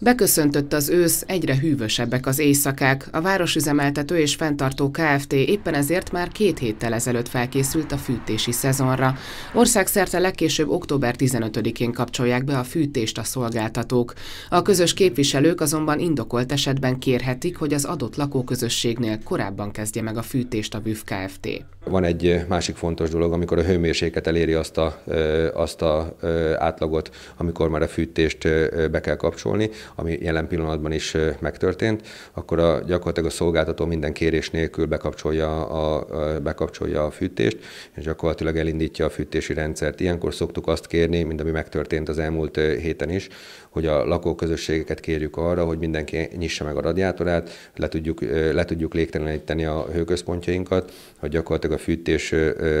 Beköszöntött az ősz, egyre hűvösebbek az éjszakák. A városüzemeltető és fenntartó KFT éppen ezért már két héttel ezelőtt felkészült a fűtési szezonra. Országszerte legkésőbb október 15-én kapcsolják be a fűtést a szolgáltatók. A közös képviselők azonban indokolt esetben kérhetik, hogy az adott lakóközösségnél korábban kezdje meg a fűtést a VÜV KFT. Van egy másik fontos dolog, amikor a hőmérséklet eléri azt a, azt a átlagot, amikor már a fűtést be kell kapcsolni ami jelen pillanatban is megtörtént, akkor a, gyakorlatilag a szolgáltató minden kérés nélkül bekapcsolja a, a, bekapcsolja a fűtést, és gyakorlatilag elindítja a fűtési rendszert. Ilyenkor szoktuk azt kérni, mint ami megtörtént az elmúlt héten is, hogy a lakóközösségeket kérjük arra, hogy mindenki nyissa meg a radiátorát, le tudjuk, le tudjuk légteleníteni a hőközpontjainkat, hogy gyakorlatilag a fűtés,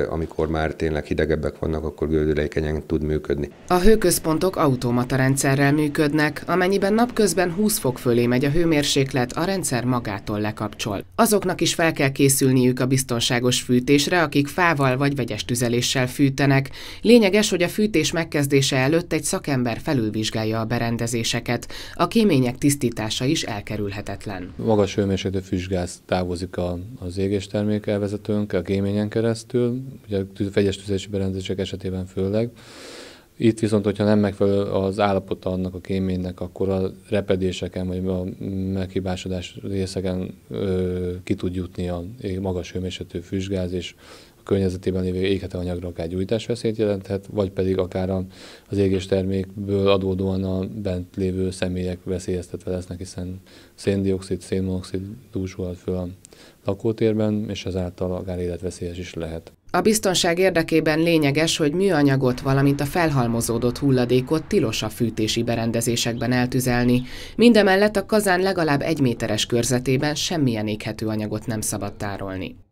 amikor már tényleg hidegebbek vannak, akkor gördülékenyen tud működni. A hőközpontok automata rendszerrel működnek, amennyiben napközben 20 fok fölé megy a hőmérséklet, a rendszer magától lekapcsol. Azoknak is fel kell készülniük a biztonságos fűtésre, akik fával vagy vegyes tüzeléssel fűtenek. Lényeges, hogy a fűtés megkezdése előtt egy szakember felülvizsgálja a berendezéseket. A kémények tisztítása is elkerülhetetlen. Magas hőmérsékletű füstgáz távozik a, az égéstermék elvezetőnk, a kéményen keresztül, ugye a vegyes tüzelési berendezések esetében főleg. Itt viszont, hogyha nem megfelelő az állapota annak a kéménynek, akkor a repedéseken vagy a meghibásodás részeken ö, ki tud jutni a magas hőmérsékletű füstgáz, és a környezetében lévő éghető anyagra akár gyújtásveszélyt jelenthet, vagy pedig akár az égés termékből adódóan a bent lévő személyek veszélyeztetve lesznek, hiszen széndiokszid, szénmonoxid dúsulhat föl a lakótérben, és ezáltal akár életveszélyes is lehet. A biztonság érdekében lényeges, hogy műanyagot, valamint a felhalmozódott hulladékot tilos a fűtési berendezésekben eltüzelni. Mindemellett a kazán legalább egy méteres körzetében semmilyen éghető anyagot nem szabad tárolni.